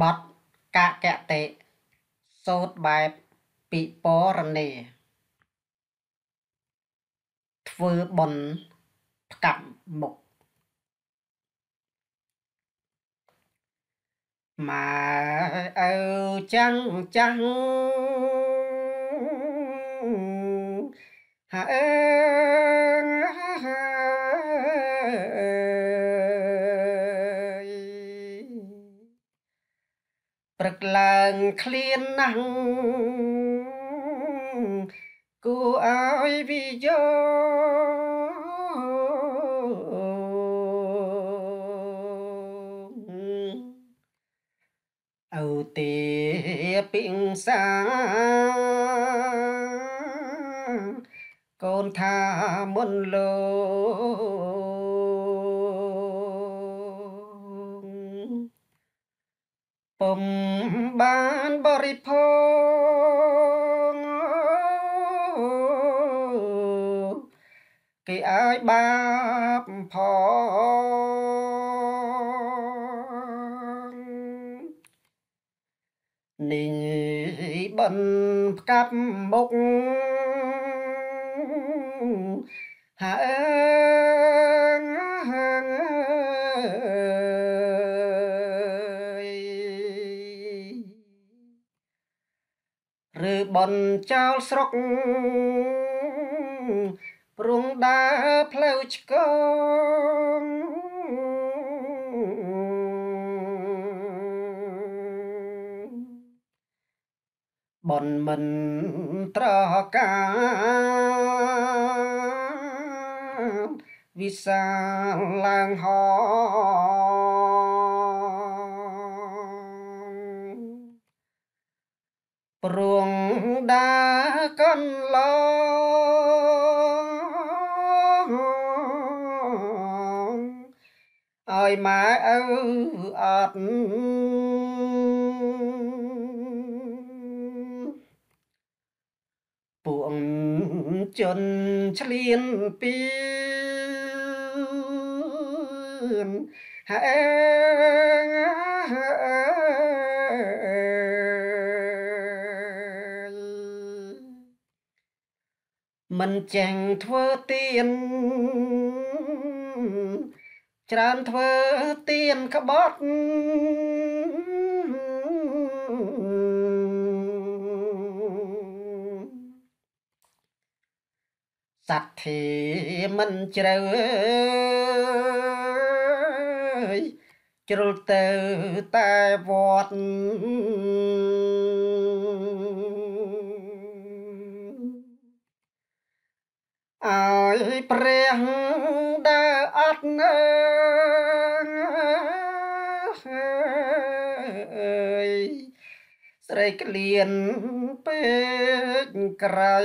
បទកកតិសូត្របែបពិពរណេធ្វើបនផ្កាប់មុខម៉ែអើចាំងចាំងហើយព្រឹកឡើងឃ្លានណាស់គូឲ្យវិយោអោទេពិងសា កូនថាមុនលោកពុំបានបរិភោគគេឲ្យបាបផងនេះបនផ្កាប់មុខហើយឬបនចោលស្រុកព្រួងដើរផ្លូវឆ្កងបនមិនត្រកាវិសាលឡើងហព្រោះដាកន្លងឲ្យម៉ែឪអត់ពួកជនឆ្លៀនពីហេងមិនចេះធ្វើទៀនច្រើនធ្វើទៀនក្បត់សត្វធីមិនជ្រៅជ្រុលទៅតែវត្តដោយព្រះដែលអត់នៅស្រីក្លៀនពេកក្រៅ